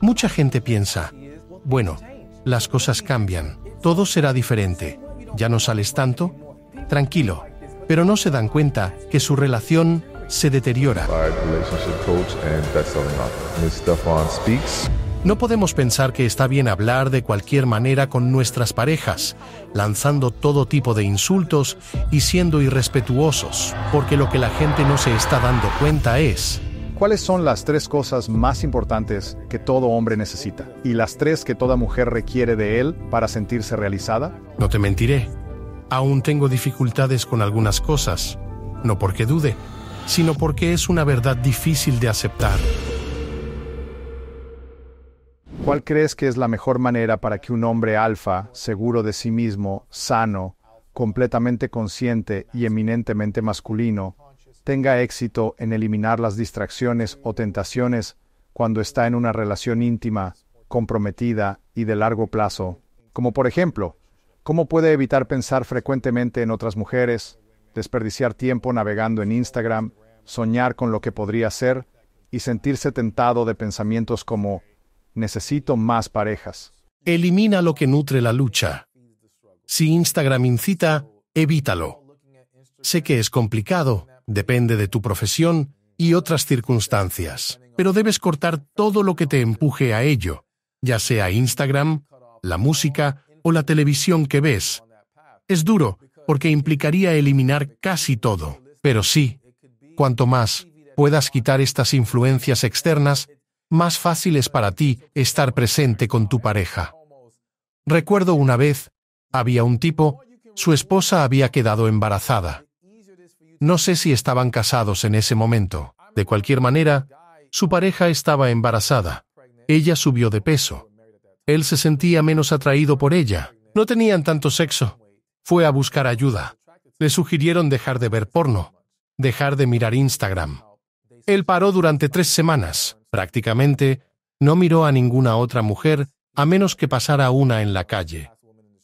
Mucha gente piensa, bueno, las cosas cambian, todo será diferente, ya no sales tanto, tranquilo, pero no se dan cuenta que su relación se deteriora. No podemos pensar que está bien hablar de cualquier manera con nuestras parejas, lanzando todo tipo de insultos y siendo irrespetuosos, porque lo que la gente no se está dando cuenta es ¿Cuáles son las tres cosas más importantes que todo hombre necesita y las tres que toda mujer requiere de él para sentirse realizada? No te mentiré. Aún tengo dificultades con algunas cosas, no porque dude, sino porque es una verdad difícil de aceptar. ¿Cuál crees que es la mejor manera para que un hombre alfa, seguro de sí mismo, sano, completamente consciente y eminentemente masculino, tenga éxito en eliminar las distracciones o tentaciones cuando está en una relación íntima, comprometida y de largo plazo, como por ejemplo, cómo puede evitar pensar frecuentemente en otras mujeres, desperdiciar tiempo navegando en Instagram, soñar con lo que podría ser y sentirse tentado de pensamientos como necesito más parejas. Elimina lo que nutre la lucha. Si Instagram incita, evítalo. Sé que es complicado, depende de tu profesión y otras circunstancias, pero debes cortar todo lo que te empuje a ello, ya sea Instagram, la música o la televisión que ves. Es duro, porque implicaría eliminar casi todo, pero sí, cuanto más puedas quitar estas influencias externas, más fácil es para ti estar presente con tu pareja. Recuerdo una vez, había un tipo, su esposa había quedado embarazada. No sé si estaban casados en ese momento. De cualquier manera, su pareja estaba embarazada. Ella subió de peso. Él se sentía menos atraído por ella. No tenían tanto sexo. Fue a buscar ayuda. Le sugirieron dejar de ver porno, dejar de mirar Instagram. Él paró durante tres semanas. Prácticamente, no miró a ninguna otra mujer a menos que pasara una en la calle.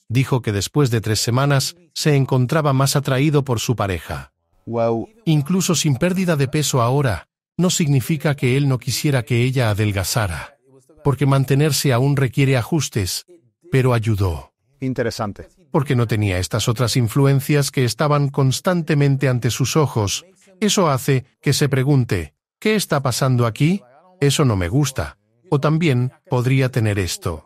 Dijo que después de tres semanas se encontraba más atraído por su pareja. Incluso sin pérdida de peso ahora, no significa que él no quisiera que ella adelgazara, porque mantenerse aún requiere ajustes, pero ayudó. Interesante. Porque no tenía estas otras influencias que estaban constantemente ante sus ojos. Eso hace que se pregunte, ¿qué está pasando aquí? Eso no me gusta. O también podría tener esto.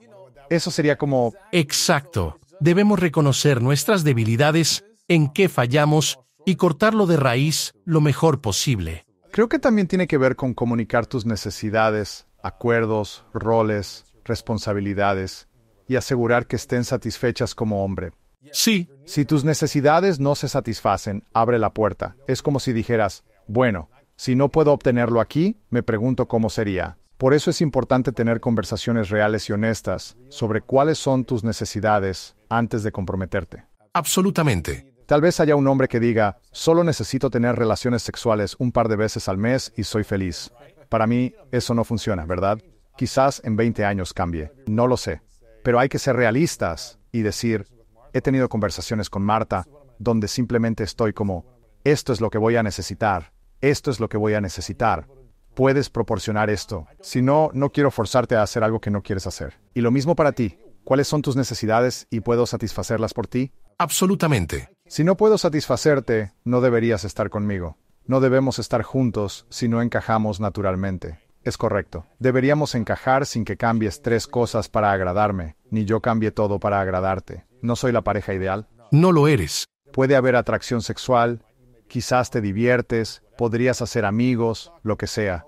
Eso sería como... Exacto. Debemos reconocer nuestras debilidades, en qué fallamos y cortarlo de raíz lo mejor posible. Creo que también tiene que ver con comunicar tus necesidades, acuerdos, roles, responsabilidades y asegurar que estén satisfechas como hombre. Sí. Si tus necesidades no se satisfacen, abre la puerta. Es como si dijeras, bueno, si no puedo obtenerlo aquí, me pregunto cómo sería. Por eso es importante tener conversaciones reales y honestas sobre cuáles son tus necesidades antes de comprometerte. Absolutamente. Tal vez haya un hombre que diga, solo necesito tener relaciones sexuales un par de veces al mes y soy feliz. Para mí, eso no funciona, ¿verdad? Quizás en 20 años cambie, no lo sé. Pero hay que ser realistas y decir, he tenido conversaciones con Marta, donde simplemente estoy como, esto es lo que voy a necesitar, esto es lo que voy a necesitar. Puedes proporcionar esto. Si no, no quiero forzarte a hacer algo que no quieres hacer. Y lo mismo para ti. ¿Cuáles son tus necesidades y puedo satisfacerlas por ti? Absolutamente. Si no puedo satisfacerte, no deberías estar conmigo. No debemos estar juntos si no encajamos naturalmente. Es correcto. Deberíamos encajar sin que cambies tres cosas para agradarme, ni yo cambie todo para agradarte. ¿No soy la pareja ideal? No lo eres. Puede haber atracción sexual, quizás te diviertes, podrías hacer amigos, lo que sea.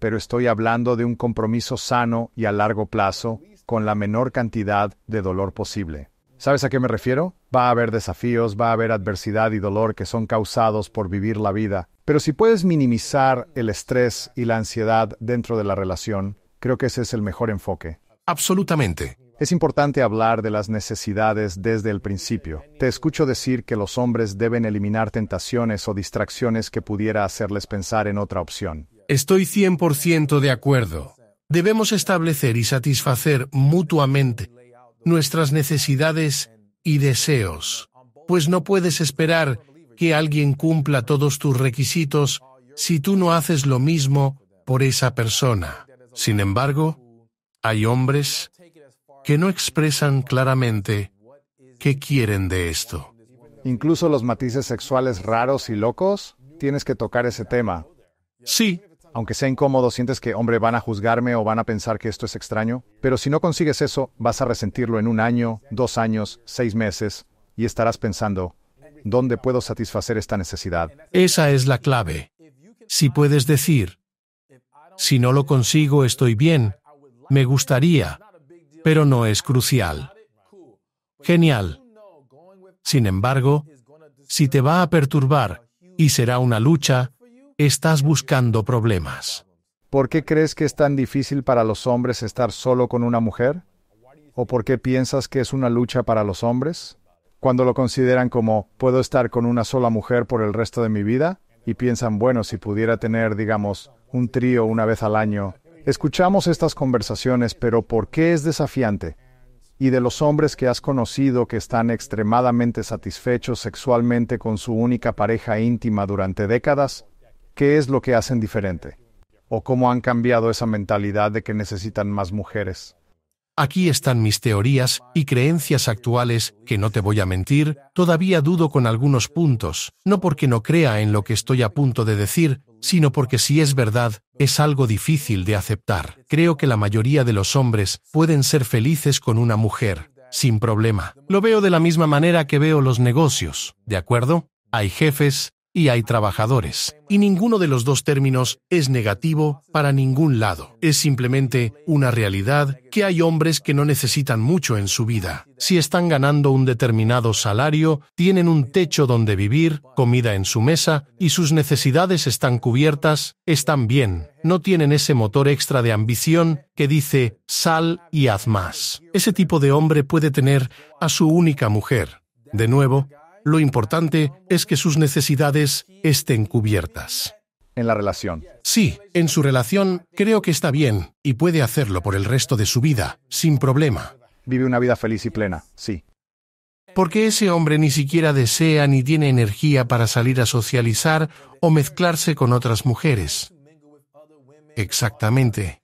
Pero estoy hablando de un compromiso sano y a largo plazo, con la menor cantidad de dolor posible. ¿Sabes a qué me refiero? Va a haber desafíos, va a haber adversidad y dolor que son causados por vivir la vida, pero si puedes minimizar el estrés y la ansiedad dentro de la relación, creo que ese es el mejor enfoque. Absolutamente. Es importante hablar de las necesidades desde el principio. Te escucho decir que los hombres deben eliminar tentaciones o distracciones que pudiera hacerles pensar en otra opción. Estoy 100% de acuerdo. Debemos establecer y satisfacer mutuamente nuestras necesidades y deseos, pues no puedes esperar que alguien cumpla todos tus requisitos si tú no haces lo mismo por esa persona. Sin embargo, hay hombres que no expresan claramente qué quieren de esto. Incluso los matices sexuales raros y locos, tienes que tocar ese tema. Sí, aunque sea incómodo, sientes que, hombre, van a juzgarme o van a pensar que esto es extraño, pero si no consigues eso, vas a resentirlo en un año, dos años, seis meses, y estarás pensando, ¿dónde puedo satisfacer esta necesidad? Esa es la clave. Si puedes decir, si no lo consigo estoy bien, me gustaría, pero no es crucial. Genial. Sin embargo, si te va a perturbar, y será una lucha, Estás buscando problemas. ¿Por qué crees que es tan difícil para los hombres estar solo con una mujer? ¿O por qué piensas que es una lucha para los hombres? Cuando lo consideran como, puedo estar con una sola mujer por el resto de mi vida, y piensan, bueno, si pudiera tener, digamos, un trío una vez al año. Escuchamos estas conversaciones, pero ¿por qué es desafiante? Y de los hombres que has conocido que están extremadamente satisfechos sexualmente con su única pareja íntima durante décadas, ¿Qué es lo que hacen diferente? ¿O cómo han cambiado esa mentalidad de que necesitan más mujeres? Aquí están mis teorías y creencias actuales, que no te voy a mentir, todavía dudo con algunos puntos, no porque no crea en lo que estoy a punto de decir, sino porque si es verdad, es algo difícil de aceptar. Creo que la mayoría de los hombres pueden ser felices con una mujer, sin problema. Lo veo de la misma manera que veo los negocios, ¿de acuerdo? Hay jefes, y hay trabajadores. Y ninguno de los dos términos es negativo para ningún lado. Es simplemente una realidad que hay hombres que no necesitan mucho en su vida. Si están ganando un determinado salario, tienen un techo donde vivir, comida en su mesa y sus necesidades están cubiertas, están bien, no tienen ese motor extra de ambición que dice sal y haz más. Ese tipo de hombre puede tener a su única mujer. De nuevo, lo importante es que sus necesidades estén cubiertas. En la relación. Sí, en su relación creo que está bien y puede hacerlo por el resto de su vida, sin problema. Vive una vida feliz y plena, sí. Porque ese hombre ni siquiera desea ni tiene energía para salir a socializar o mezclarse con otras mujeres. Exactamente.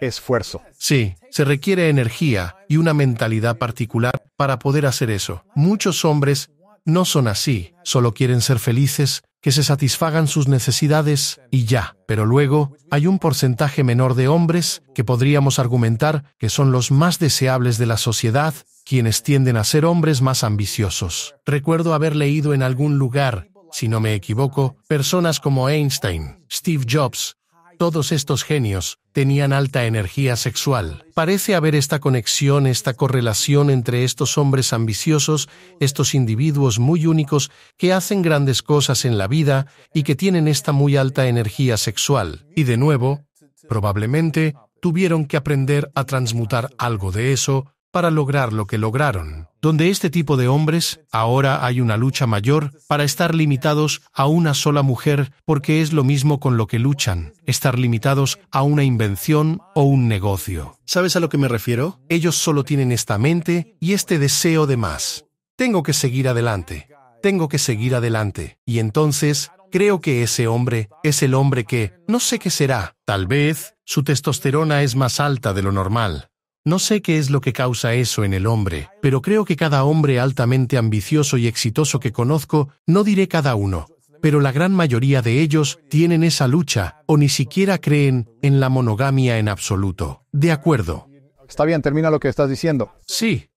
Esfuerzo. Sí, se requiere energía y una mentalidad particular para poder hacer eso. Muchos hombres no son así, solo quieren ser felices, que se satisfagan sus necesidades, y ya. Pero luego, hay un porcentaje menor de hombres, que podríamos argumentar que son los más deseables de la sociedad, quienes tienden a ser hombres más ambiciosos. Recuerdo haber leído en algún lugar, si no me equivoco, personas como Einstein, Steve Jobs, todos estos genios tenían alta energía sexual. Parece haber esta conexión, esta correlación entre estos hombres ambiciosos, estos individuos muy únicos que hacen grandes cosas en la vida y que tienen esta muy alta energía sexual. Y de nuevo, probablemente tuvieron que aprender a transmutar algo de eso para lograr lo que lograron donde este tipo de hombres, ahora hay una lucha mayor para estar limitados a una sola mujer porque es lo mismo con lo que luchan, estar limitados a una invención o un negocio. ¿Sabes a lo que me refiero? Ellos solo tienen esta mente y este deseo de más. Tengo que seguir adelante. Tengo que seguir adelante. Y entonces, creo que ese hombre es el hombre que, no sé qué será, tal vez, su testosterona es más alta de lo normal no sé qué es lo que causa eso en el hombre, pero creo que cada hombre altamente ambicioso y exitoso que conozco, no diré cada uno, pero la gran mayoría de ellos tienen esa lucha, o ni siquiera creen en la monogamia en absoluto. De acuerdo. Está bien, termina lo que estás diciendo. Sí.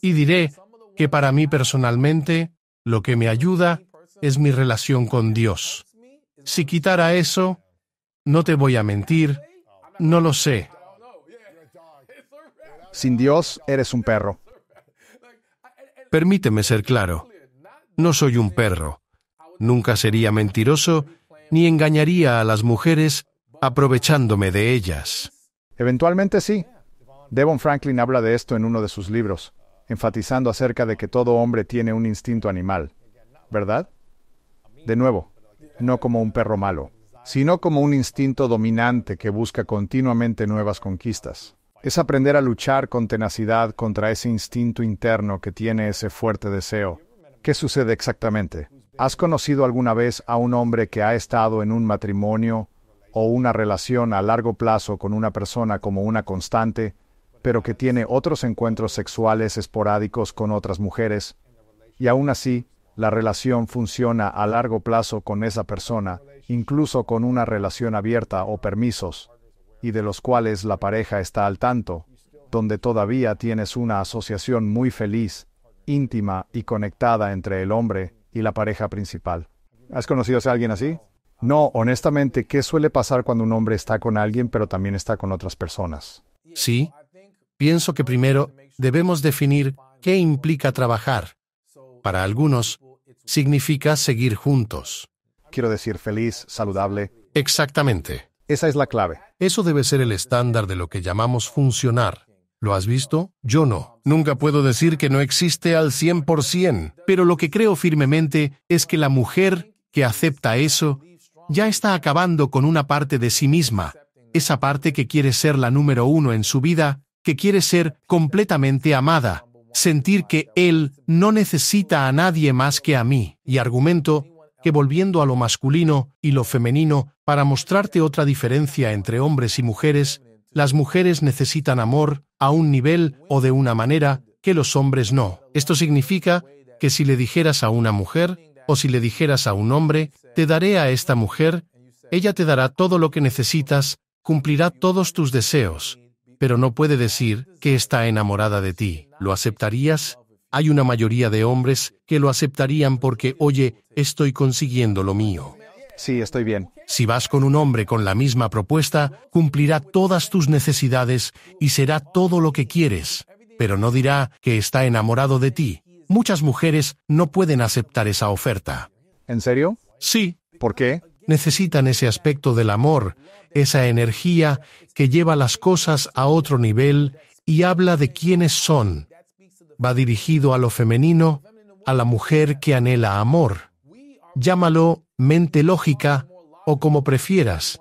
Y diré que para mí personalmente, lo que me ayuda es mi relación con Dios. Si quitara eso, no te voy a mentir, no lo sé. Sin Dios, eres un perro. Permíteme ser claro. No soy un perro. Nunca sería mentiroso ni engañaría a las mujeres aprovechándome de ellas. Eventualmente sí. Devon Franklin habla de esto en uno de sus libros, enfatizando acerca de que todo hombre tiene un instinto animal, ¿verdad? De nuevo, no como un perro malo, sino como un instinto dominante que busca continuamente nuevas conquistas es aprender a luchar con tenacidad contra ese instinto interno que tiene ese fuerte deseo. ¿Qué sucede exactamente? ¿Has conocido alguna vez a un hombre que ha estado en un matrimonio o una relación a largo plazo con una persona como una constante, pero que tiene otros encuentros sexuales esporádicos con otras mujeres, y aún así, la relación funciona a largo plazo con esa persona, incluso con una relación abierta o permisos? y de los cuales la pareja está al tanto, donde todavía tienes una asociación muy feliz, íntima y conectada entre el hombre y la pareja principal. ¿Has conocido a alguien así? No, honestamente, ¿qué suele pasar cuando un hombre está con alguien pero también está con otras personas? Sí, pienso que primero debemos definir qué implica trabajar. Para algunos, significa seguir juntos. Quiero decir feliz, saludable. Exactamente. Esa es la clave. Eso debe ser el estándar de lo que llamamos funcionar. ¿Lo has visto? Yo no. Nunca puedo decir que no existe al 100%, pero lo que creo firmemente es que la mujer que acepta eso ya está acabando con una parte de sí misma, esa parte que quiere ser la número uno en su vida, que quiere ser completamente amada, sentir que él no necesita a nadie más que a mí, y argumento que volviendo a lo masculino y lo femenino, para mostrarte otra diferencia entre hombres y mujeres, las mujeres necesitan amor, a un nivel o de una manera, que los hombres no. Esto significa que si le dijeras a una mujer, o si le dijeras a un hombre, te daré a esta mujer, ella te dará todo lo que necesitas, cumplirá todos tus deseos, pero no puede decir que está enamorada de ti. ¿Lo aceptarías? Hay una mayoría de hombres que lo aceptarían porque, oye, estoy consiguiendo lo mío. Sí, estoy bien. Si vas con un hombre con la misma propuesta, cumplirá todas tus necesidades y será todo lo que quieres, pero no dirá que está enamorado de ti. Muchas mujeres no pueden aceptar esa oferta. ¿En serio? Sí. ¿Por qué? Necesitan ese aspecto del amor, esa energía que lleva las cosas a otro nivel y habla de quiénes son. Va dirigido a lo femenino, a la mujer que anhela amor. Llámalo mente lógica, o como prefieras,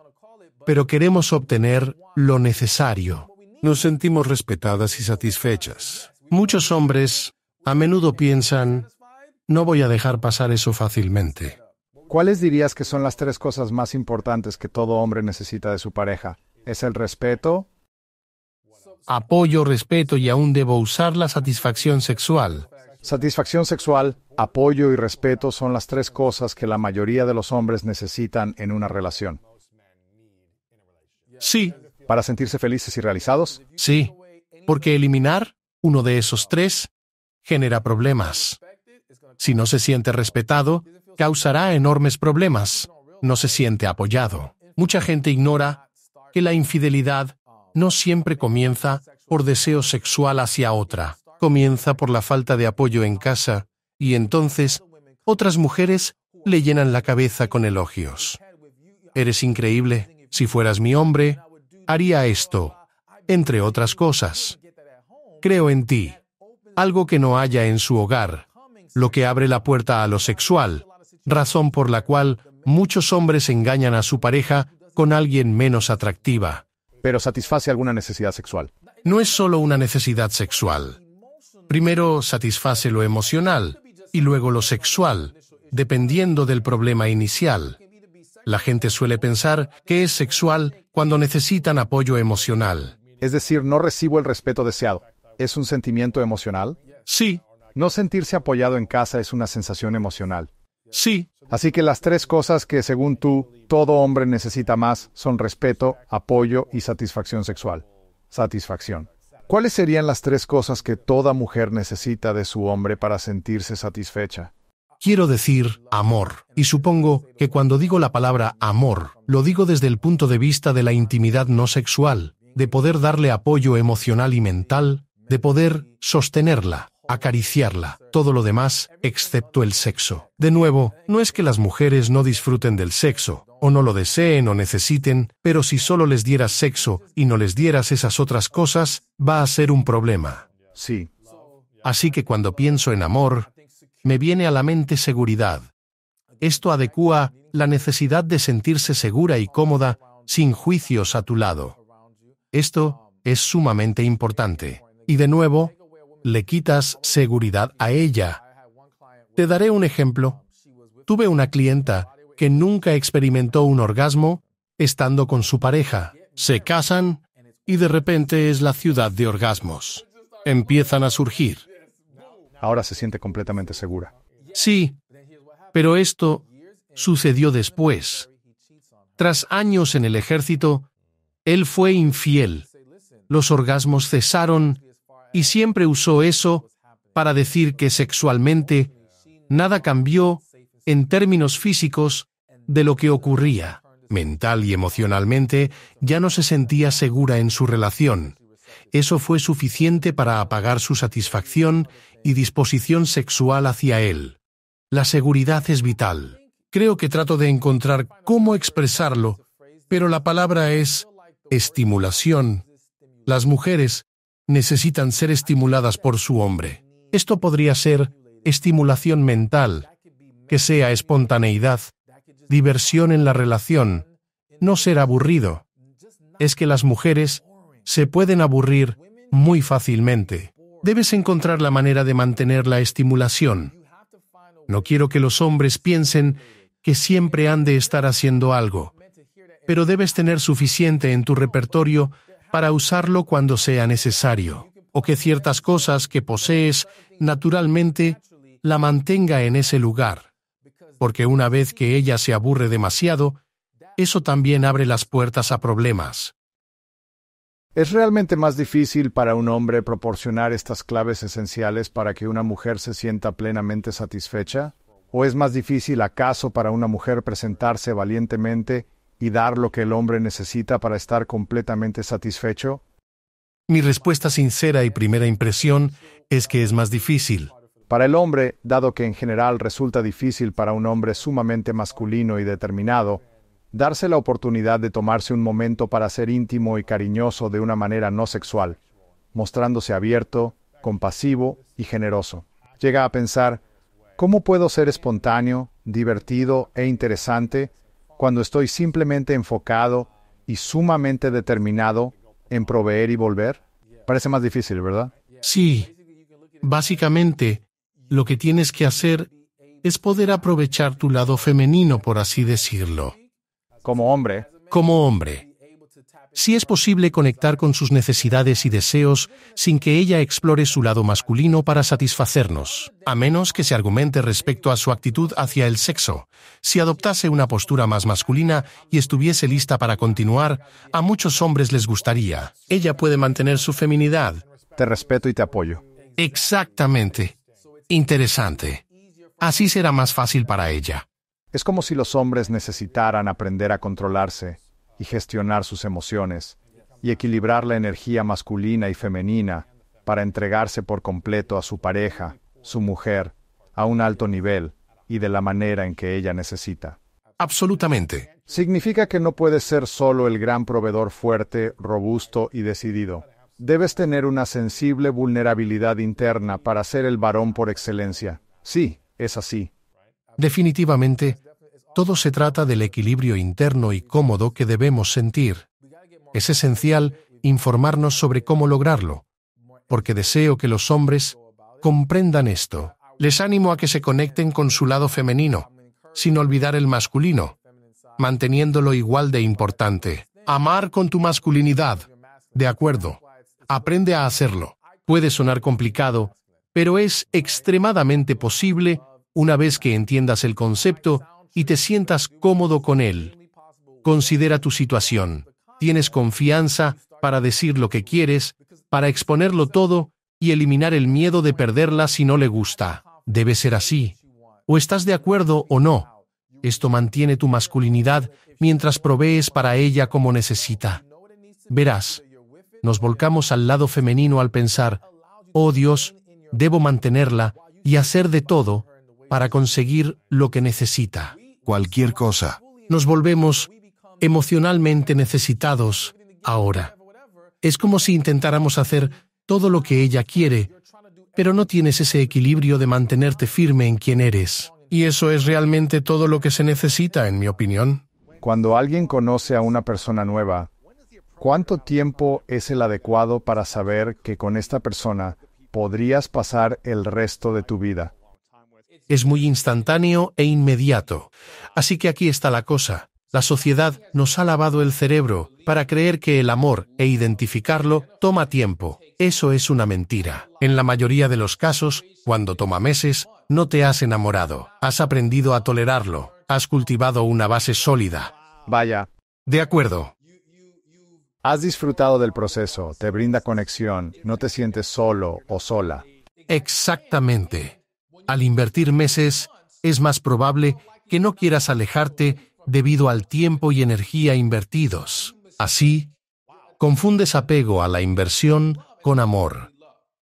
pero queremos obtener lo necesario. Nos sentimos respetadas y satisfechas. Muchos hombres a menudo piensan, no voy a dejar pasar eso fácilmente. ¿Cuáles dirías que son las tres cosas más importantes que todo hombre necesita de su pareja? ¿Es el respeto? Apoyo, respeto y aún debo usar la satisfacción sexual. Satisfacción sexual, apoyo y respeto son las tres cosas que la mayoría de los hombres necesitan en una relación. Sí. ¿Para sentirse felices y realizados? Sí. Porque eliminar uno de esos tres genera problemas. Si no se siente respetado, causará enormes problemas. No se siente apoyado. Mucha gente ignora que la infidelidad no siempre comienza por deseo sexual hacia otra. Comienza por la falta de apoyo en casa, y entonces, otras mujeres le llenan la cabeza con elogios. Eres increíble, si fueras mi hombre, haría esto, entre otras cosas. Creo en ti. Algo que no haya en su hogar, lo que abre la puerta a lo sexual, razón por la cual muchos hombres engañan a su pareja con alguien menos atractiva. Pero satisface alguna necesidad sexual. No es solo una necesidad sexual. Primero satisface lo emocional y luego lo sexual, dependiendo del problema inicial. La gente suele pensar que es sexual cuando necesitan apoyo emocional. Es decir, no recibo el respeto deseado. ¿Es un sentimiento emocional? Sí. No sentirse apoyado en casa es una sensación emocional. Sí. Así que las tres cosas que, según tú, todo hombre necesita más son respeto, apoyo y satisfacción sexual. Satisfacción. ¿Cuáles serían las tres cosas que toda mujer necesita de su hombre para sentirse satisfecha? Quiero decir amor, y supongo que cuando digo la palabra amor, lo digo desde el punto de vista de la intimidad no sexual, de poder darle apoyo emocional y mental, de poder sostenerla, acariciarla, todo lo demás, excepto el sexo. De nuevo, no es que las mujeres no disfruten del sexo, o no lo deseen o necesiten, pero si solo les dieras sexo y no les dieras esas otras cosas, va a ser un problema. Sí. Así que cuando pienso en amor, me viene a la mente seguridad. Esto adecua la necesidad de sentirse segura y cómoda, sin juicios a tu lado. Esto es sumamente importante. Y de nuevo, le quitas seguridad a ella. Te daré un ejemplo. Tuve una clienta que nunca experimentó un orgasmo estando con su pareja. Se casan y de repente es la ciudad de orgasmos. Empiezan a surgir. Ahora se siente completamente segura. Sí, pero esto sucedió después. Tras años en el ejército, él fue infiel. Los orgasmos cesaron y siempre usó eso para decir que sexualmente nada cambió en términos físicos de lo que ocurría. Mental y emocionalmente ya no se sentía segura en su relación. Eso fue suficiente para apagar su satisfacción y disposición sexual hacia él. La seguridad es vital. Creo que trato de encontrar cómo expresarlo, pero la palabra es estimulación. Las mujeres necesitan ser estimuladas por su hombre. Esto podría ser estimulación mental, que sea espontaneidad, diversión en la relación, no ser aburrido. Es que las mujeres se pueden aburrir muy fácilmente. Debes encontrar la manera de mantener la estimulación. No quiero que los hombres piensen que siempre han de estar haciendo algo, pero debes tener suficiente en tu repertorio para usarlo cuando sea necesario, o que ciertas cosas que posees naturalmente la mantenga en ese lugar, porque una vez que ella se aburre demasiado, eso también abre las puertas a problemas. Es realmente más difícil para un hombre proporcionar estas claves esenciales para que una mujer se sienta plenamente satisfecha? ¿O es más difícil acaso para una mujer presentarse valientemente y dar lo que el hombre necesita para estar completamente satisfecho? Mi respuesta sincera y primera impresión es que es más difícil. Para el hombre, dado que en general resulta difícil para un hombre sumamente masculino y determinado, darse la oportunidad de tomarse un momento para ser íntimo y cariñoso de una manera no sexual, mostrándose abierto, compasivo y generoso. Llega a pensar, ¿cómo puedo ser espontáneo, divertido e interesante cuando estoy simplemente enfocado y sumamente determinado en proveer y volver? Parece más difícil, ¿verdad? Sí. Básicamente, lo que tienes que hacer es poder aprovechar tu lado femenino, por así decirlo. Como hombre. Como hombre si es posible conectar con sus necesidades y deseos sin que ella explore su lado masculino para satisfacernos, a menos que se argumente respecto a su actitud hacia el sexo. Si adoptase una postura más masculina y estuviese lista para continuar, a muchos hombres les gustaría. Ella puede mantener su feminidad. Te respeto y te apoyo. Exactamente. Interesante. Así será más fácil para ella. Es como si los hombres necesitaran aprender a controlarse y gestionar sus emociones, y equilibrar la energía masculina y femenina para entregarse por completo a su pareja, su mujer, a un alto nivel y de la manera en que ella necesita. Absolutamente. Significa que no puedes ser solo el gran proveedor fuerte, robusto y decidido. Debes tener una sensible vulnerabilidad interna para ser el varón por excelencia. Sí, es así. Definitivamente, todo se trata del equilibrio interno y cómodo que debemos sentir. Es esencial informarnos sobre cómo lograrlo, porque deseo que los hombres comprendan esto. Les animo a que se conecten con su lado femenino, sin olvidar el masculino, manteniéndolo igual de importante. Amar con tu masculinidad. De acuerdo. Aprende a hacerlo. Puede sonar complicado, pero es extremadamente posible una vez que entiendas el concepto y te sientas cómodo con Él. Considera tu situación. Tienes confianza para decir lo que quieres, para exponerlo todo y eliminar el miedo de perderla si no le gusta. Debe ser así. O estás de acuerdo o no. Esto mantiene tu masculinidad mientras provees para ella como necesita. Verás, nos volcamos al lado femenino al pensar, oh Dios, debo mantenerla y hacer de todo para conseguir lo que necesita cualquier cosa. Nos volvemos emocionalmente necesitados ahora. Es como si intentáramos hacer todo lo que ella quiere, pero no tienes ese equilibrio de mantenerte firme en quien eres. Y eso es realmente todo lo que se necesita, en mi opinión. Cuando alguien conoce a una persona nueva, ¿cuánto tiempo es el adecuado para saber que con esta persona podrías pasar el resto de tu vida? es muy instantáneo e inmediato. Así que aquí está la cosa. La sociedad nos ha lavado el cerebro para creer que el amor e identificarlo toma tiempo. Eso es una mentira. En la mayoría de los casos, cuando toma meses, no te has enamorado. Has aprendido a tolerarlo. Has cultivado una base sólida. Vaya. De acuerdo. Has disfrutado del proceso, te brinda conexión, no te sientes solo o sola. Exactamente. Al invertir meses, es más probable que no quieras alejarte debido al tiempo y energía invertidos. Así, confundes apego a la inversión con amor.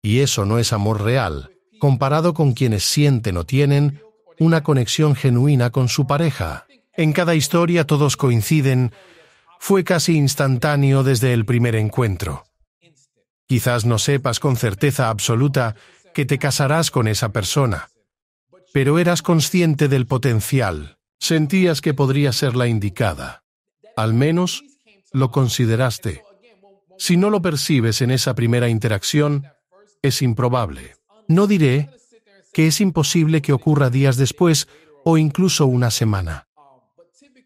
Y eso no es amor real, comparado con quienes sienten o tienen una conexión genuina con su pareja. En cada historia todos coinciden, fue casi instantáneo desde el primer encuentro. Quizás no sepas con certeza absoluta que te casarás con esa persona, pero eras consciente del potencial, sentías que podría ser la indicada. Al menos, lo consideraste. Si no lo percibes en esa primera interacción, es improbable. No diré que es imposible que ocurra días después o incluso una semana.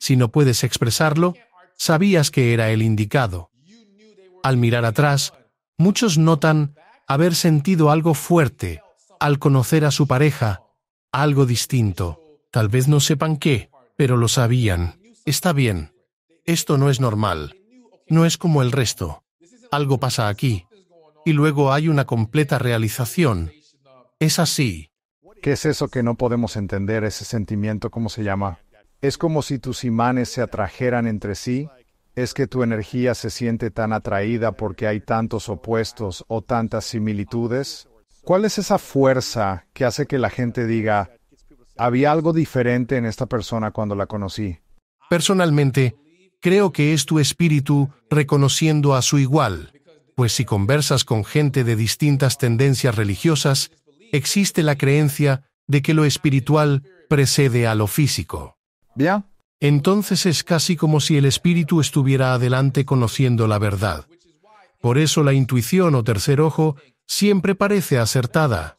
Si no puedes expresarlo, sabías que era el indicado. Al mirar atrás, muchos notan haber sentido algo fuerte al conocer a su pareja algo distinto. Tal vez no sepan qué, pero lo sabían. Está bien. Esto no es normal. No es como el resto. Algo pasa aquí. Y luego hay una completa realización. Es así. ¿Qué es eso que no podemos entender, ese sentimiento, cómo se llama? Es como si tus imanes se atrajeran entre sí. Es que tu energía se siente tan atraída porque hay tantos opuestos o tantas similitudes. ¿Cuál es esa fuerza que hace que la gente diga, había algo diferente en esta persona cuando la conocí? Personalmente, creo que es tu espíritu reconociendo a su igual, pues si conversas con gente de distintas tendencias religiosas, existe la creencia de que lo espiritual precede a lo físico. Bien. Entonces es casi como si el espíritu estuviera adelante conociendo la verdad. Por eso la intuición o tercer ojo siempre parece acertada,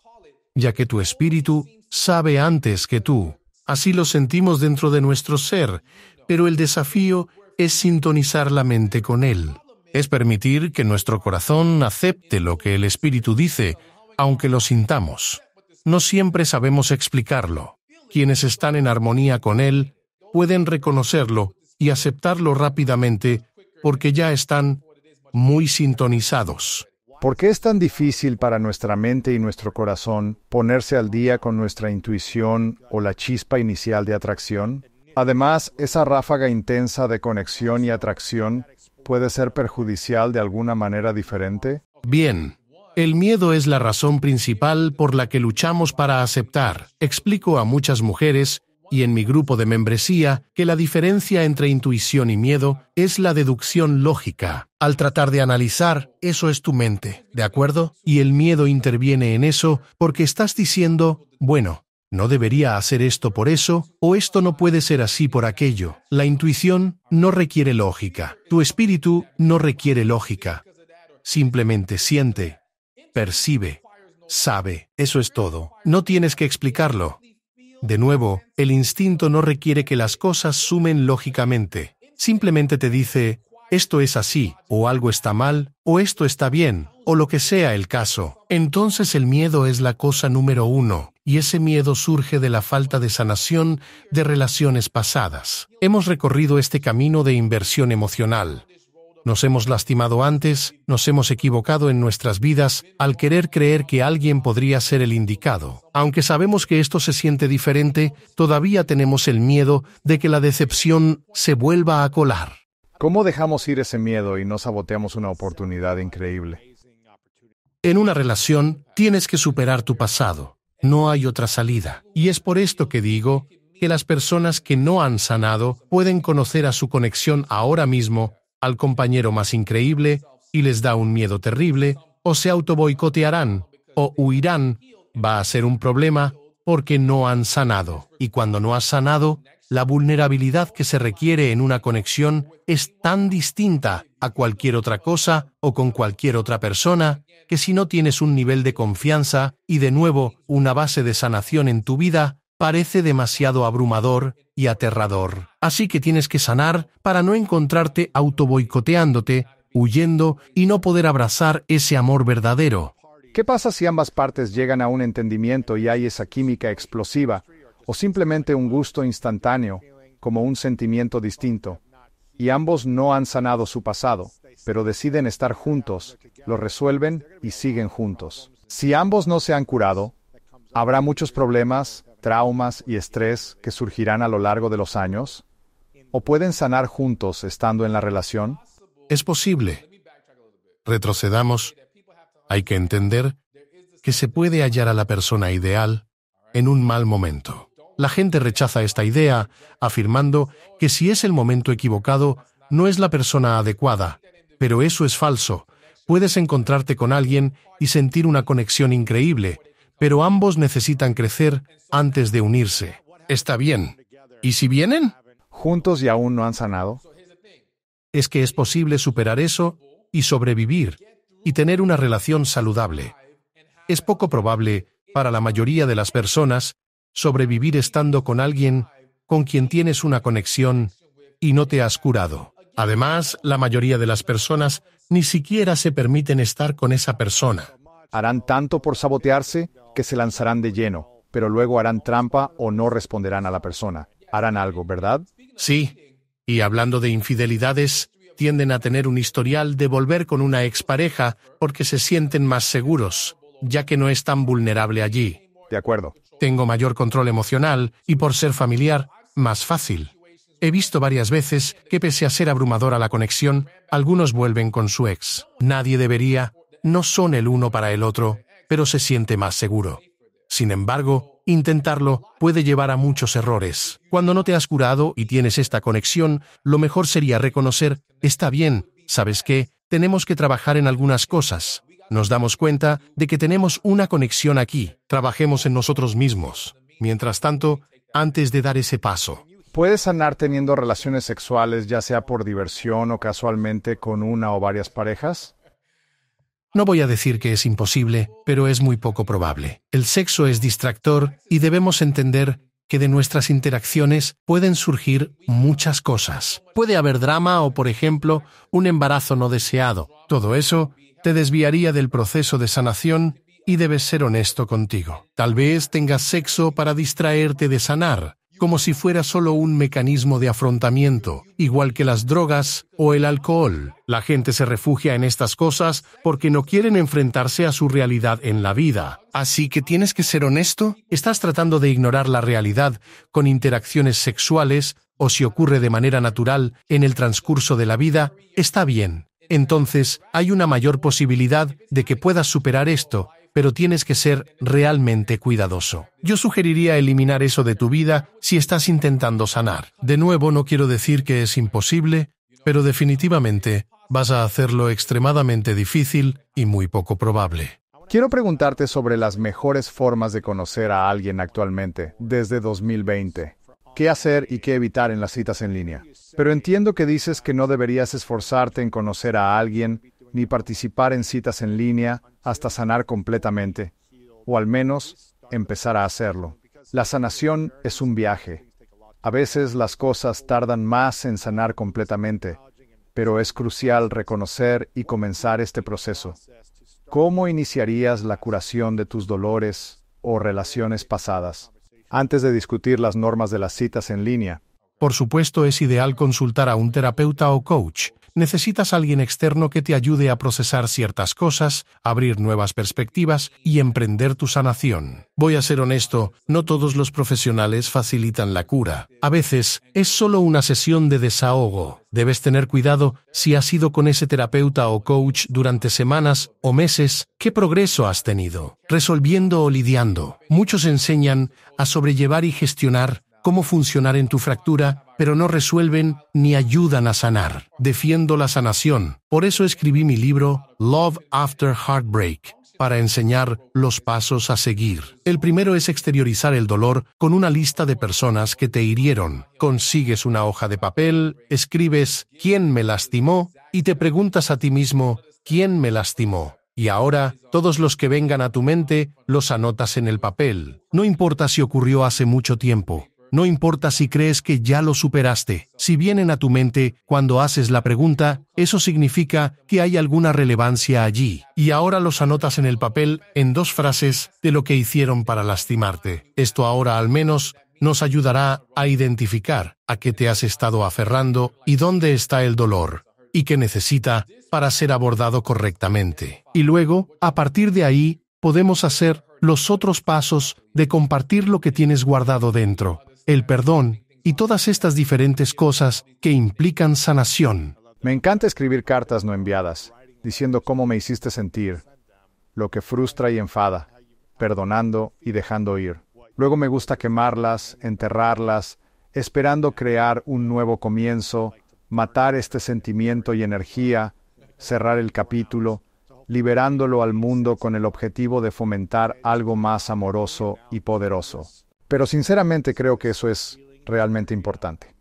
ya que tu espíritu sabe antes que tú. Así lo sentimos dentro de nuestro ser, pero el desafío es sintonizar la mente con él. Es permitir que nuestro corazón acepte lo que el espíritu dice, aunque lo sintamos. No siempre sabemos explicarlo. Quienes están en armonía con él pueden reconocerlo y aceptarlo rápidamente porque ya están muy sintonizados. ¿Por qué es tan difícil para nuestra mente y nuestro corazón ponerse al día con nuestra intuición o la chispa inicial de atracción? Además, esa ráfaga intensa de conexión y atracción puede ser perjudicial de alguna manera diferente. Bien, el miedo es la razón principal por la que luchamos para aceptar. Explico a muchas mujeres y en mi grupo de membresía que la diferencia entre intuición y miedo es la deducción lógica. Al tratar de analizar, eso es tu mente, ¿de acuerdo? Y el miedo interviene en eso porque estás diciendo, bueno, no debería hacer esto por eso, o esto no puede ser así por aquello. La intuición no requiere lógica. Tu espíritu no requiere lógica. Simplemente siente, percibe, sabe. Eso es todo. No tienes que explicarlo. De nuevo, el instinto no requiere que las cosas sumen lógicamente. Simplemente te dice, esto es así, o algo está mal, o esto está bien, o lo que sea el caso. Entonces el miedo es la cosa número uno, y ese miedo surge de la falta de sanación de relaciones pasadas. Hemos recorrido este camino de inversión emocional. Nos hemos lastimado antes, nos hemos equivocado en nuestras vidas al querer creer que alguien podría ser el indicado. Aunque sabemos que esto se siente diferente, todavía tenemos el miedo de que la decepción se vuelva a colar. ¿Cómo dejamos ir ese miedo y no saboteamos una oportunidad increíble? En una relación, tienes que superar tu pasado. No hay otra salida. Y es por esto que digo que las personas que no han sanado pueden conocer a su conexión ahora mismo, al compañero más increíble, y les da un miedo terrible, o se autoboicotearán, o huirán, va a ser un problema, porque no han sanado. Y cuando no has sanado, la vulnerabilidad que se requiere en una conexión es tan distinta a cualquier otra cosa o con cualquier otra persona que si no tienes un nivel de confianza y de nuevo una base de sanación en tu vida, parece demasiado abrumador y aterrador. Así que tienes que sanar para no encontrarte autoboicoteándote, huyendo y no poder abrazar ese amor verdadero. ¿Qué pasa si ambas partes llegan a un entendimiento y hay esa química explosiva o simplemente un gusto instantáneo, como un sentimiento distinto, y ambos no han sanado su pasado, pero deciden estar juntos, lo resuelven y siguen juntos. Si ambos no se han curado, habrá muchos problemas, traumas y estrés que surgirán a lo largo de los años, o pueden sanar juntos estando en la relación. Es posible. Retrocedamos. Hay que entender que se puede hallar a la persona ideal en un mal momento. La gente rechaza esta idea, afirmando que si es el momento equivocado, no es la persona adecuada. Pero eso es falso. Puedes encontrarte con alguien y sentir una conexión increíble, pero ambos necesitan crecer antes de unirse. Está bien. ¿Y si vienen? Juntos y aún no han sanado. Es que es posible superar eso y sobrevivir y tener una relación saludable. Es poco probable, para la mayoría de las personas, sobrevivir estando con alguien con quien tienes una conexión y no te has curado. Además, la mayoría de las personas ni siquiera se permiten estar con esa persona. Harán tanto por sabotearse que se lanzarán de lleno, pero luego harán trampa o no responderán a la persona. Harán algo, ¿verdad? Sí. Y hablando de infidelidades, tienden a tener un historial de volver con una expareja porque se sienten más seguros, ya que no es tan vulnerable allí. De acuerdo. Tengo mayor control emocional y por ser familiar, más fácil. He visto varias veces que pese a ser abrumadora la conexión, algunos vuelven con su ex. Nadie debería, no son el uno para el otro, pero se siente más seguro. Sin embargo, intentarlo puede llevar a muchos errores. Cuando no te has curado y tienes esta conexión, lo mejor sería reconocer, está bien, ¿sabes qué? Tenemos que trabajar en algunas cosas, nos damos cuenta de que tenemos una conexión aquí. Trabajemos en nosotros mismos. Mientras tanto, antes de dar ese paso. Puedes sanar teniendo relaciones sexuales, ya sea por diversión o casualmente con una o varias parejas? No voy a decir que es imposible, pero es muy poco probable. El sexo es distractor y debemos entender que de nuestras interacciones pueden surgir muchas cosas. Puede haber drama o, por ejemplo, un embarazo no deseado. Todo eso te desviaría del proceso de sanación y debes ser honesto contigo. Tal vez tengas sexo para distraerte de sanar, como si fuera solo un mecanismo de afrontamiento, igual que las drogas o el alcohol. La gente se refugia en estas cosas porque no quieren enfrentarse a su realidad en la vida. Así que tienes que ser honesto. Estás tratando de ignorar la realidad con interacciones sexuales o si ocurre de manera natural en el transcurso de la vida, está bien entonces hay una mayor posibilidad de que puedas superar esto, pero tienes que ser realmente cuidadoso. Yo sugeriría eliminar eso de tu vida si estás intentando sanar. De nuevo, no quiero decir que es imposible, pero definitivamente vas a hacerlo extremadamente difícil y muy poco probable. Quiero preguntarte sobre las mejores formas de conocer a alguien actualmente, desde 2020 qué hacer y qué evitar en las citas en línea. Pero entiendo que dices que no deberías esforzarte en conocer a alguien ni participar en citas en línea hasta sanar completamente, o al menos empezar a hacerlo. La sanación es un viaje. A veces las cosas tardan más en sanar completamente, pero es crucial reconocer y comenzar este proceso. ¿Cómo iniciarías la curación de tus dolores o relaciones pasadas? antes de discutir las normas de las citas en línea. Por supuesto, es ideal consultar a un terapeuta o coach necesitas alguien externo que te ayude a procesar ciertas cosas, abrir nuevas perspectivas y emprender tu sanación. Voy a ser honesto, no todos los profesionales facilitan la cura. A veces, es solo una sesión de desahogo. Debes tener cuidado si has ido con ese terapeuta o coach durante semanas o meses, qué progreso has tenido, resolviendo o lidiando. Muchos enseñan a sobrellevar y gestionar cómo funcionar en tu fractura pero no resuelven ni ayudan a sanar. Defiendo la sanación. Por eso escribí mi libro Love After Heartbreak para enseñar los pasos a seguir. El primero es exteriorizar el dolor con una lista de personas que te hirieron. Consigues una hoja de papel, escribes quién me lastimó y te preguntas a ti mismo quién me lastimó. Y ahora, todos los que vengan a tu mente, los anotas en el papel. No importa si ocurrió hace mucho tiempo, no importa si crees que ya lo superaste, si vienen a tu mente cuando haces la pregunta, eso significa que hay alguna relevancia allí, y ahora los anotas en el papel en dos frases de lo que hicieron para lastimarte. Esto ahora al menos nos ayudará a identificar a qué te has estado aferrando y dónde está el dolor, y qué necesita para ser abordado correctamente. Y luego, a partir de ahí, podemos hacer los otros pasos de compartir lo que tienes guardado dentro, el perdón y todas estas diferentes cosas que implican sanación. Me encanta escribir cartas no enviadas, diciendo cómo me hiciste sentir, lo que frustra y enfada, perdonando y dejando ir. Luego me gusta quemarlas, enterrarlas, esperando crear un nuevo comienzo, matar este sentimiento y energía, cerrar el capítulo, liberándolo al mundo con el objetivo de fomentar algo más amoroso y poderoso. Pero sinceramente creo que eso es realmente importante.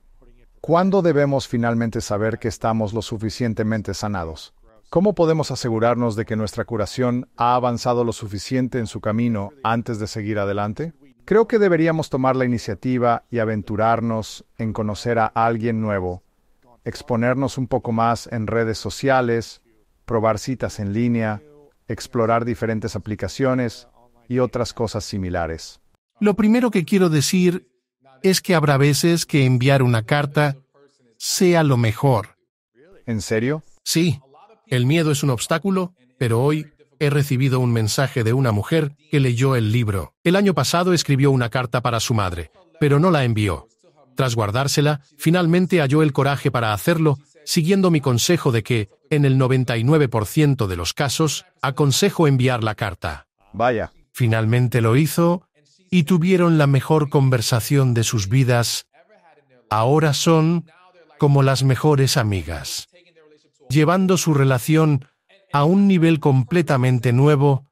¿Cuándo debemos finalmente saber que estamos lo suficientemente sanados? ¿Cómo podemos asegurarnos de que nuestra curación ha avanzado lo suficiente en su camino antes de seguir adelante? Creo que deberíamos tomar la iniciativa y aventurarnos en conocer a alguien nuevo, exponernos un poco más en redes sociales, probar citas en línea, explorar diferentes aplicaciones y otras cosas similares. Lo primero que quiero decir es que habrá veces que enviar una carta sea lo mejor. ¿En serio? Sí. El miedo es un obstáculo, pero hoy he recibido un mensaje de una mujer que leyó el libro. El año pasado escribió una carta para su madre, pero no la envió. Tras guardársela, finalmente halló el coraje para hacerlo, siguiendo mi consejo de que, en el 99% de los casos, aconsejo enviar la carta. Vaya. Finalmente lo hizo, y tuvieron la mejor conversación de sus vidas, ahora son como las mejores amigas, llevando su relación a un nivel completamente nuevo,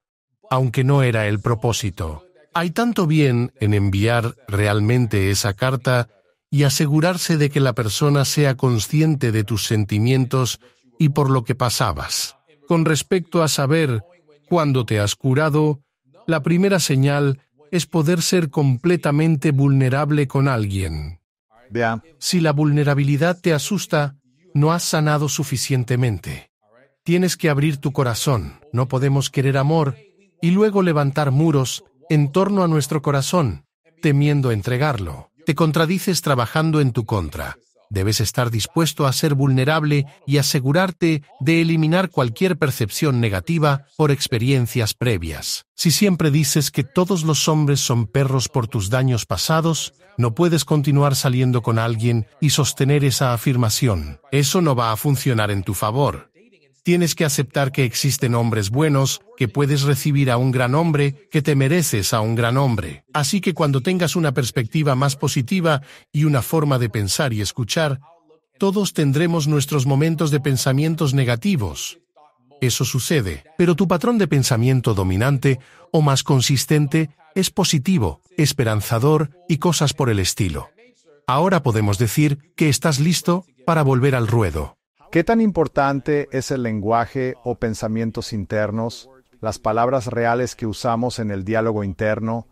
aunque no era el propósito. Hay tanto bien en enviar realmente esa carta y asegurarse de que la persona sea consciente de tus sentimientos y por lo que pasabas. Con respecto a saber cuándo te has curado, la primera señal es poder ser completamente vulnerable con alguien. Si la vulnerabilidad te asusta, no has sanado suficientemente. Tienes que abrir tu corazón, no podemos querer amor, y luego levantar muros en torno a nuestro corazón, temiendo entregarlo. Te contradices trabajando en tu contra. Debes estar dispuesto a ser vulnerable y asegurarte de eliminar cualquier percepción negativa por experiencias previas. Si siempre dices que todos los hombres son perros por tus daños pasados, no puedes continuar saliendo con alguien y sostener esa afirmación. Eso no va a funcionar en tu favor tienes que aceptar que existen hombres buenos, que puedes recibir a un gran hombre, que te mereces a un gran hombre. Así que cuando tengas una perspectiva más positiva y una forma de pensar y escuchar, todos tendremos nuestros momentos de pensamientos negativos. Eso sucede, pero tu patrón de pensamiento dominante o más consistente es positivo, esperanzador y cosas por el estilo. Ahora podemos decir que estás listo para volver al ruedo. ¿Qué tan importante es el lenguaje o pensamientos internos, las palabras reales que usamos en el diálogo interno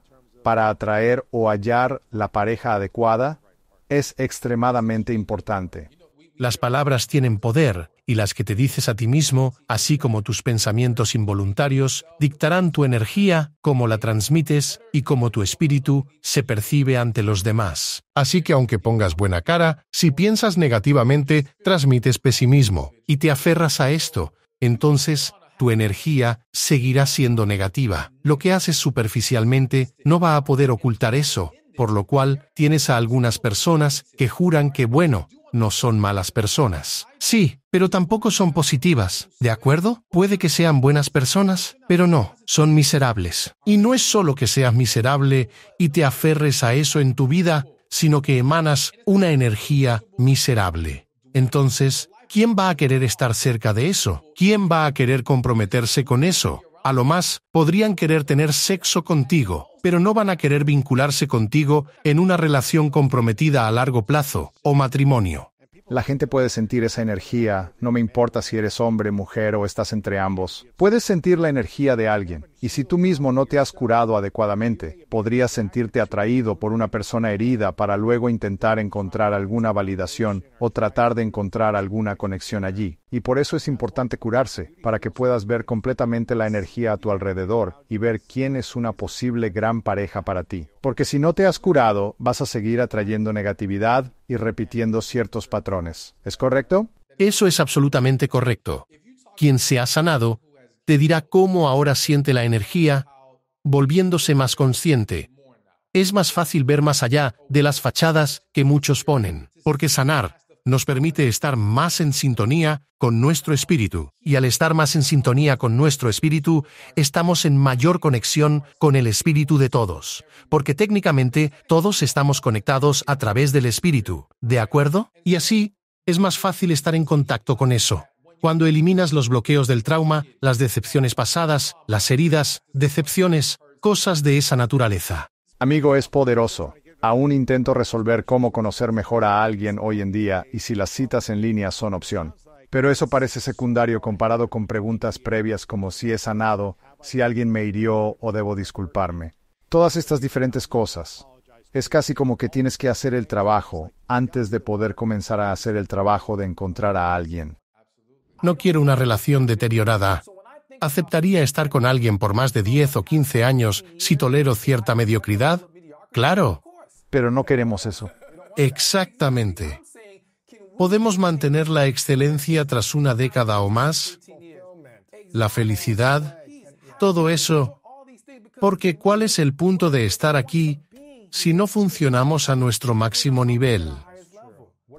para atraer o hallar la pareja adecuada? Es extremadamente importante. Las palabras tienen poder, y las que te dices a ti mismo, así como tus pensamientos involuntarios, dictarán tu energía, cómo la transmites y cómo tu espíritu se percibe ante los demás. Así que aunque pongas buena cara, si piensas negativamente, transmites pesimismo y te aferras a esto, entonces tu energía seguirá siendo negativa. Lo que haces superficialmente no va a poder ocultar eso, por lo cual tienes a algunas personas que juran que bueno, no son malas personas. Sí, pero tampoco son positivas, ¿de acuerdo? Puede que sean buenas personas, pero no, son miserables. Y no es solo que seas miserable y te aferres a eso en tu vida, sino que emanas una energía miserable. Entonces, ¿quién va a querer estar cerca de eso? ¿Quién va a querer comprometerse con eso? A lo más, podrían querer tener sexo contigo, pero no van a querer vincularse contigo en una relación comprometida a largo plazo o matrimonio. La gente puede sentir esa energía, no me importa si eres hombre, mujer o estás entre ambos. Puedes sentir la energía de alguien. Y si tú mismo no te has curado adecuadamente, podrías sentirte atraído por una persona herida para luego intentar encontrar alguna validación o tratar de encontrar alguna conexión allí. Y por eso es importante curarse, para que puedas ver completamente la energía a tu alrededor y ver quién es una posible gran pareja para ti. Porque si no te has curado, vas a seguir atrayendo negatividad y repitiendo ciertos patrones. ¿Es correcto? Eso es absolutamente correcto. Quien se ha sanado, te dirá cómo ahora siente la energía, volviéndose más consciente. Es más fácil ver más allá de las fachadas que muchos ponen, porque sanar nos permite estar más en sintonía con nuestro espíritu, y al estar más en sintonía con nuestro espíritu, estamos en mayor conexión con el espíritu de todos, porque técnicamente todos estamos conectados a través del espíritu, ¿de acuerdo? Y así, es más fácil estar en contacto con eso cuando eliminas los bloqueos del trauma, las decepciones pasadas, las heridas, decepciones, cosas de esa naturaleza. Amigo, es poderoso. Aún intento resolver cómo conocer mejor a alguien hoy en día y si las citas en línea son opción. Pero eso parece secundario comparado con preguntas previas como si he sanado, si alguien me hirió o debo disculparme. Todas estas diferentes cosas. Es casi como que tienes que hacer el trabajo antes de poder comenzar a hacer el trabajo de encontrar a alguien. No quiero una relación deteriorada. ¿Aceptaría estar con alguien por más de 10 o 15 años si tolero cierta mediocridad? Claro. Pero no queremos eso. Exactamente. ¿Podemos mantener la excelencia tras una década o más? La felicidad, todo eso. Porque ¿cuál es el punto de estar aquí si no funcionamos a nuestro máximo nivel?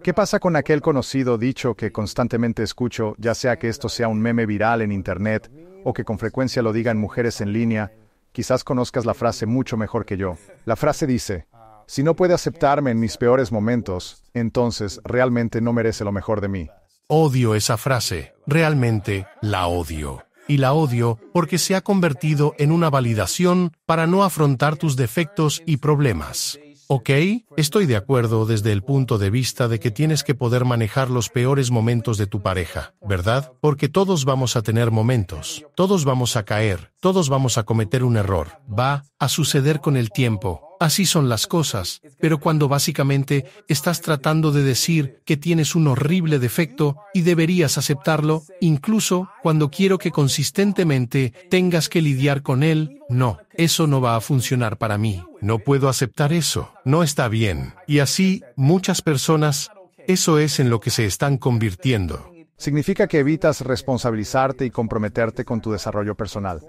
¿Qué pasa con aquel conocido dicho que constantemente escucho, ya sea que esto sea un meme viral en Internet o que con frecuencia lo digan mujeres en línea? Quizás conozcas la frase mucho mejor que yo. La frase dice, si no puede aceptarme en mis peores momentos, entonces realmente no merece lo mejor de mí. Odio esa frase, realmente la odio. Y la odio porque se ha convertido en una validación para no afrontar tus defectos y problemas. Ok, estoy de acuerdo desde el punto de vista de que tienes que poder manejar los peores momentos de tu pareja, ¿verdad? Porque todos vamos a tener momentos, todos vamos a caer, todos vamos a cometer un error, va a suceder con el tiempo, así son las cosas, pero cuando básicamente estás tratando de decir que tienes un horrible defecto y deberías aceptarlo, incluso cuando quiero que consistentemente tengas que lidiar con él, no, eso no va a funcionar para mí. No puedo aceptar eso, no está bien. Y así, muchas personas, eso es en lo que se están convirtiendo. Significa que evitas responsabilizarte y comprometerte con tu desarrollo personal.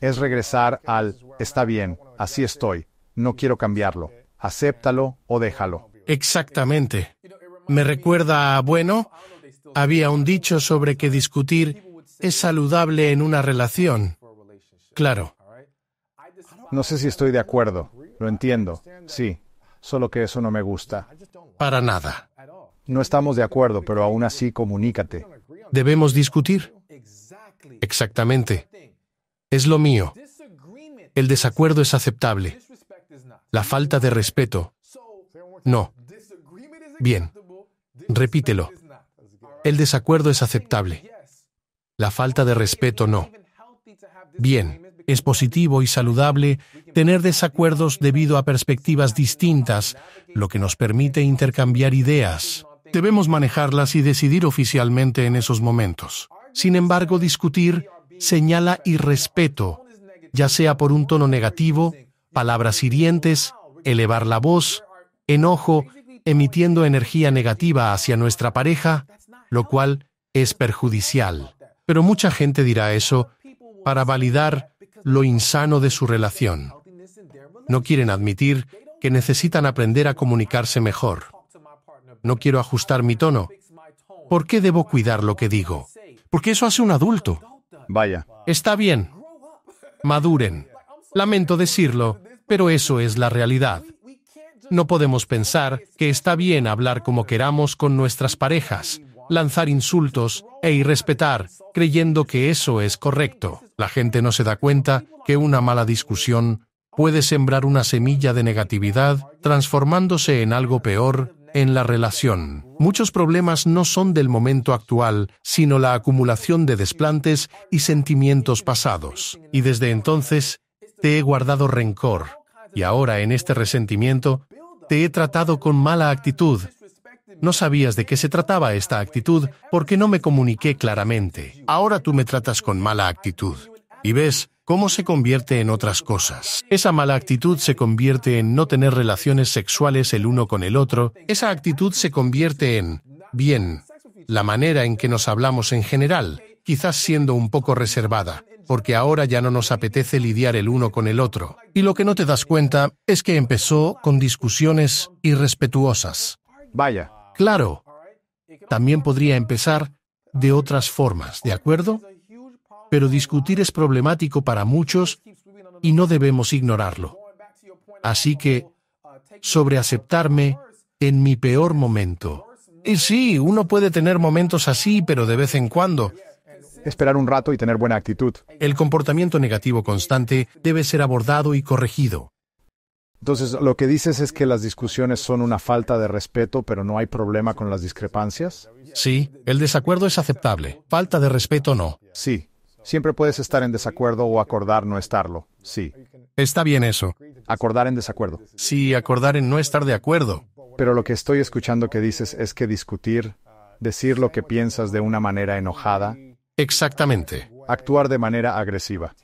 Es regresar al está bien, así estoy, no quiero cambiarlo, acéptalo o déjalo. Exactamente. Me recuerda a, bueno, había un dicho sobre que discutir es saludable en una relación. Claro. No sé si estoy de acuerdo. Lo entiendo. Sí. Solo que eso no me gusta. Para nada. No estamos de acuerdo, pero aún así comunícate. Debemos discutir. Exactamente. Es lo mío. El desacuerdo es aceptable. La falta de respeto. No. Bien. Repítelo. El desacuerdo es aceptable. La falta de respeto no. Bien, es positivo y saludable tener desacuerdos debido a perspectivas distintas, lo que nos permite intercambiar ideas. Debemos manejarlas y decidir oficialmente en esos momentos. Sin embargo, discutir señala irrespeto, ya sea por un tono negativo, palabras hirientes, elevar la voz, enojo, emitiendo energía negativa hacia nuestra pareja, lo cual es perjudicial. Pero mucha gente dirá eso para validar lo insano de su relación. No quieren admitir que necesitan aprender a comunicarse mejor. No quiero ajustar mi tono. ¿Por qué debo cuidar lo que digo? Porque eso hace un adulto. Vaya. Está bien. Maduren. Lamento decirlo, pero eso es la realidad. No podemos pensar que está bien hablar como queramos con nuestras parejas, lanzar insultos e irrespetar, creyendo que eso es correcto. La gente no se da cuenta que una mala discusión puede sembrar una semilla de negatividad, transformándose en algo peor en la relación. Muchos problemas no son del momento actual, sino la acumulación de desplantes y sentimientos pasados. Y desde entonces, te he guardado rencor, y ahora en este resentimiento, te he tratado con mala actitud. No sabías de qué se trataba esta actitud porque no me comuniqué claramente. Ahora tú me tratas con mala actitud. Y ves cómo se convierte en otras cosas. Esa mala actitud se convierte en no tener relaciones sexuales el uno con el otro. Esa actitud se convierte en, bien, la manera en que nos hablamos en general, quizás siendo un poco reservada, porque ahora ya no nos apetece lidiar el uno con el otro. Y lo que no te das cuenta es que empezó con discusiones irrespetuosas. Vaya. Claro. También podría empezar de otras formas, ¿de acuerdo? Pero discutir es problemático para muchos y no debemos ignorarlo. Así que, sobre aceptarme en mi peor momento. Y sí, uno puede tener momentos así, pero de vez en cuando esperar un rato y tener buena actitud. El comportamiento negativo constante debe ser abordado y corregido. Entonces, lo que dices es que las discusiones son una falta de respeto, pero no hay problema con las discrepancias. Sí, el desacuerdo es aceptable, falta de respeto no. Sí, siempre puedes estar en desacuerdo o acordar no estarlo, sí. Está bien eso. Acordar en desacuerdo. Sí, acordar en no estar de acuerdo. Pero lo que estoy escuchando que dices es que discutir, decir lo que piensas de una manera enojada, Exactamente. Actuar de manera agresiva.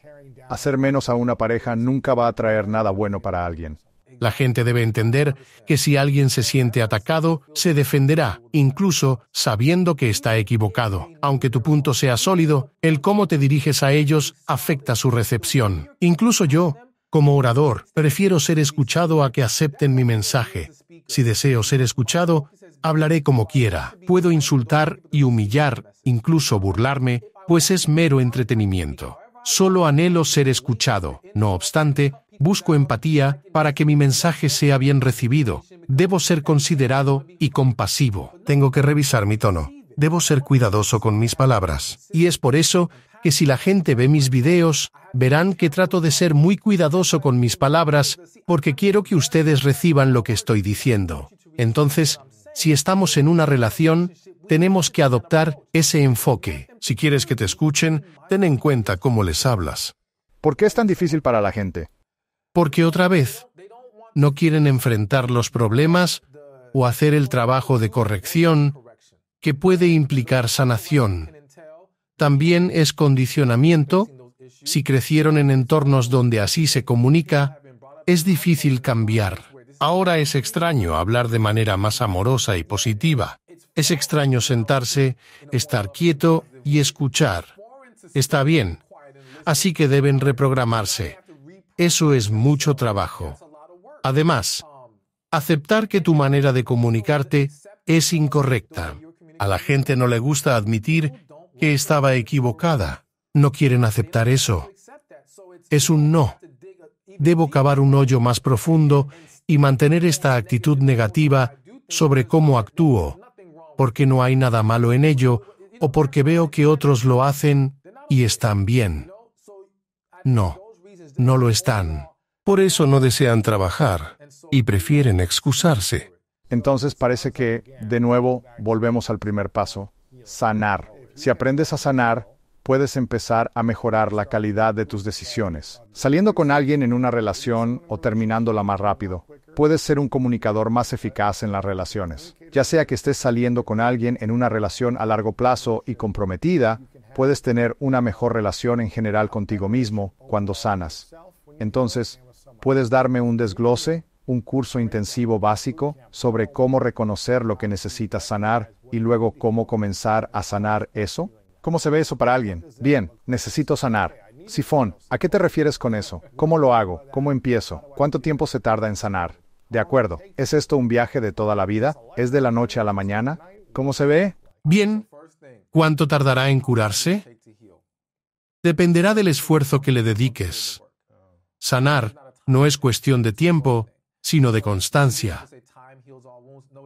Hacer menos a una pareja nunca va a traer nada bueno para alguien. La gente debe entender que si alguien se siente atacado, se defenderá, incluso sabiendo que está equivocado. Aunque tu punto sea sólido, el cómo te diriges a ellos afecta su recepción. Incluso yo, como orador, prefiero ser escuchado a que acepten mi mensaje. Si deseo ser escuchado, Hablaré como quiera, puedo insultar y humillar, incluso burlarme, pues es mero entretenimiento. Solo anhelo ser escuchado, no obstante, busco empatía para que mi mensaje sea bien recibido, debo ser considerado y compasivo. Tengo que revisar mi tono, debo ser cuidadoso con mis palabras. Y es por eso que si la gente ve mis videos, verán que trato de ser muy cuidadoso con mis palabras porque quiero que ustedes reciban lo que estoy diciendo. Entonces, si estamos en una relación, tenemos que adoptar ese enfoque. Si quieres que te escuchen, ten en cuenta cómo les hablas. ¿Por qué es tan difícil para la gente? Porque otra vez, no quieren enfrentar los problemas o hacer el trabajo de corrección que puede implicar sanación. También es condicionamiento. Si crecieron en entornos donde así se comunica, es difícil cambiar. Ahora es extraño hablar de manera más amorosa y positiva. Es extraño sentarse, estar quieto y escuchar. Está bien. Así que deben reprogramarse. Eso es mucho trabajo. Además, aceptar que tu manera de comunicarte es incorrecta. A la gente no le gusta admitir que estaba equivocada. No quieren aceptar eso. Es un no. Debo cavar un hoyo más profundo y mantener esta actitud negativa sobre cómo actúo, porque no hay nada malo en ello o porque veo que otros lo hacen y están bien. No, no lo están. Por eso no desean trabajar y prefieren excusarse. Entonces parece que, de nuevo, volvemos al primer paso, sanar. Si aprendes a sanar, puedes empezar a mejorar la calidad de tus decisiones. Saliendo con alguien en una relación o terminándola más rápido, puedes ser un comunicador más eficaz en las relaciones. Ya sea que estés saliendo con alguien en una relación a largo plazo y comprometida, puedes tener una mejor relación en general contigo mismo cuando sanas. Entonces, ¿puedes darme un desglose, un curso intensivo básico sobre cómo reconocer lo que necesitas sanar y luego cómo comenzar a sanar eso? ¿Cómo se ve eso para alguien? Bien, necesito sanar. Sifón, ¿a qué te refieres con eso? ¿Cómo lo hago? ¿Cómo empiezo? ¿Cuánto tiempo se tarda en sanar? De acuerdo, ¿es esto un viaje de toda la vida? ¿Es de la noche a la mañana? ¿Cómo se ve? Bien. ¿Cuánto tardará en curarse? Dependerá del esfuerzo que le dediques. Sanar no es cuestión de tiempo, sino de constancia.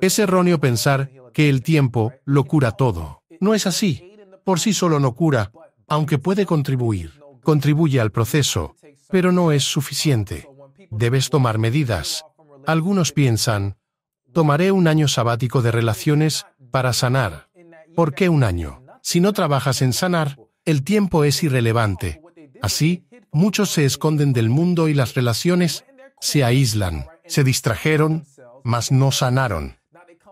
Es erróneo pensar que el tiempo lo cura todo. No es así por sí solo no cura, aunque puede contribuir. Contribuye al proceso, pero no es suficiente. Debes tomar medidas. Algunos piensan, tomaré un año sabático de relaciones para sanar. ¿Por qué un año? Si no trabajas en sanar, el tiempo es irrelevante. Así, muchos se esconden del mundo y las relaciones se aíslan, se distrajeron, mas no sanaron.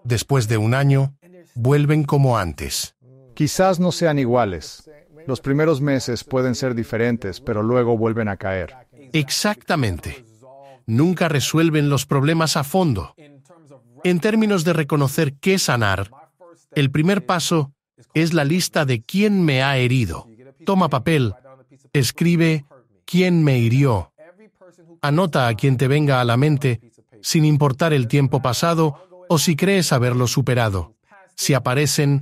Después de un año, vuelven como antes. Quizás no sean iguales. Los primeros meses pueden ser diferentes, pero luego vuelven a caer. Exactamente. Nunca resuelven los problemas a fondo. En términos de reconocer qué sanar, el primer paso es la lista de quién me ha herido. Toma papel, escribe quién me hirió. Anota a quien te venga a la mente, sin importar el tiempo pasado o si crees haberlo superado. Si aparecen,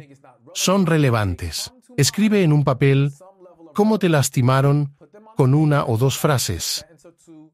son relevantes. Escribe en un papel cómo te lastimaron con una o dos frases.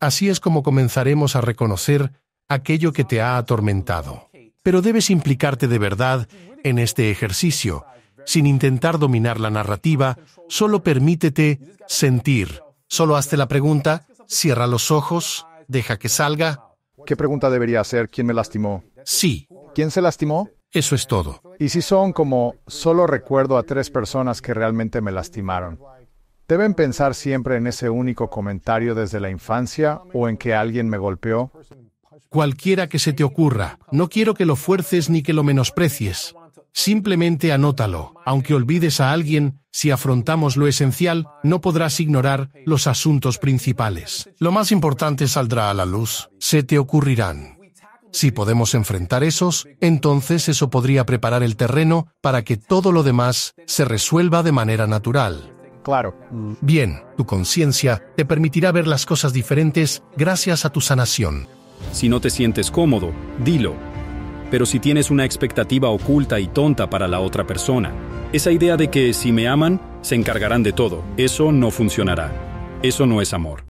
Así es como comenzaremos a reconocer aquello que te ha atormentado. Pero debes implicarte de verdad en este ejercicio. Sin intentar dominar la narrativa, solo permítete sentir. Solo hazte la pregunta, cierra los ojos, deja que salga. ¿Qué pregunta debería hacer? ¿Quién me lastimó? Sí. ¿Quién se lastimó? Eso es todo. Y si son como, solo recuerdo a tres personas que realmente me lastimaron. Deben pensar siempre en ese único comentario desde la infancia o en que alguien me golpeó. Cualquiera que se te ocurra, no quiero que lo fuerces ni que lo menosprecies. Simplemente anótalo. Aunque olvides a alguien, si afrontamos lo esencial, no podrás ignorar los asuntos principales. Lo más importante saldrá a la luz. Se te ocurrirán. Si podemos enfrentar esos, entonces eso podría preparar el terreno para que todo lo demás se resuelva de manera natural. Claro. Bien, tu conciencia te permitirá ver las cosas diferentes gracias a tu sanación. Si no te sientes cómodo, dilo. Pero si tienes una expectativa oculta y tonta para la otra persona, esa idea de que si me aman, se encargarán de todo, eso no funcionará. Eso no es amor.